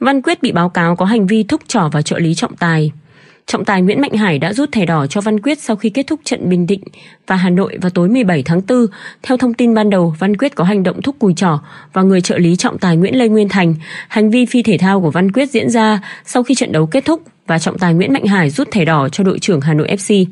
Văn Quyết bị báo cáo có hành vi thúc trỏ vào trợ lý trọng tài. Trọng tài Nguyễn Mạnh Hải đã rút thẻ đỏ cho Văn Quyết sau khi kết thúc trận Bình Định và Hà Nội vào tối 17 tháng 4. Theo thông tin ban đầu, Văn Quyết có hành động thúc cùi trỏ và người trợ lý trọng tài Nguyễn Lê Nguyên Thành. Hành vi phi thể thao của Văn Quyết diễn ra sau khi trận đấu kết thúc và trọng tài Nguyễn Mạnh Hải rút thẻ đỏ cho đội trưởng Hà Nội FC.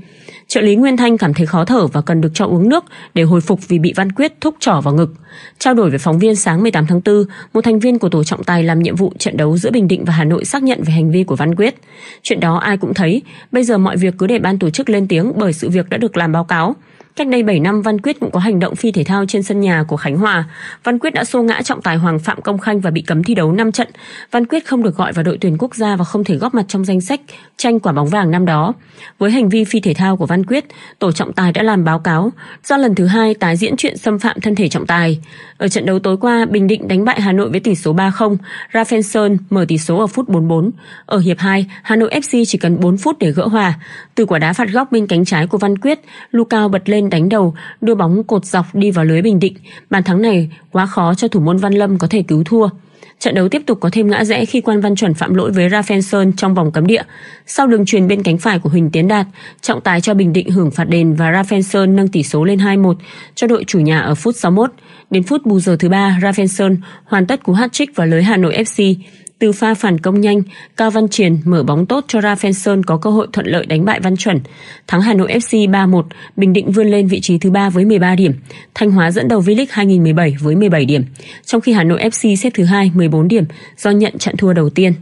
Trợ lý Nguyên Thanh cảm thấy khó thở và cần được cho uống nước để hồi phục vì bị Văn Quyết thúc trỏ vào ngực. Trao đổi với phóng viên sáng 18 tháng 4, một thành viên của tổ trọng tài làm nhiệm vụ trận đấu giữa Bình Định và Hà Nội xác nhận về hành vi của Văn Quyết. Chuyện đó ai cũng thấy, bây giờ mọi việc cứ để ban tổ chức lên tiếng bởi sự việc đã được làm báo cáo. Cách đây 7 năm Văn Quyết cũng có hành động phi thể thao trên sân nhà của Khánh Hòa. Văn Quyết đã xô ngã trọng tài Hoàng Phạm Công Khanh và bị cấm thi đấu 5 trận. Văn Quyết không được gọi vào đội tuyển quốc gia và không thể góp mặt trong danh sách tranh quả bóng vàng năm đó. Với hành vi phi thể thao của Văn Quyết, tổ trọng tài đã làm báo cáo do lần thứ hai tái diễn chuyện xâm phạm thân thể trọng tài. Ở trận đấu tối qua, Bình Định đánh bại Hà Nội với tỷ số 3-0. Rafael Sơn mở tỷ số ở phút 44. Ở hiệp 2, Hà Nội FC chỉ cần 4 phút để gỡ hòa. Từ quả đá phạt góc bên cánh trái của Văn Quyết, Lucao bật lên Linh đánh đầu, đưa bóng cột dọc đi vào lưới Bình Định. Bàn thắng này quá khó cho thủ môn Văn Lâm có thể cứu thua. Trận đấu tiếp tục có thêm ngã rẽ khi Quan Văn Chuẩn phạm lỗi với Rafael Sơn trong vòng cấm địa. Sau đường truyền bên cánh phải của Huỳnh Tiến Đạt, trọng tài cho Bình Định hưởng phạt đền và Rafael Sơn nâng tỷ số lên 2-1 cho đội chủ nhà ở phút 61. Đến phút bù giờ thứ ba, Rafael Sơn hoàn tất cú hat-trick vào lưới Hà Nội FC. Từ pha phản công nhanh, Cao Văn Triển mở bóng tốt cho ra sơn có cơ hội thuận lợi đánh bại Văn Chuẩn. Thắng Hà Nội FC 3-1, Bình Định vươn lên vị trí thứ 3 với 13 điểm. Thanh Hóa dẫn đầu V-League 2017 với 17 điểm, trong khi Hà Nội FC xếp thứ 2 14 điểm do nhận trận thua đầu tiên.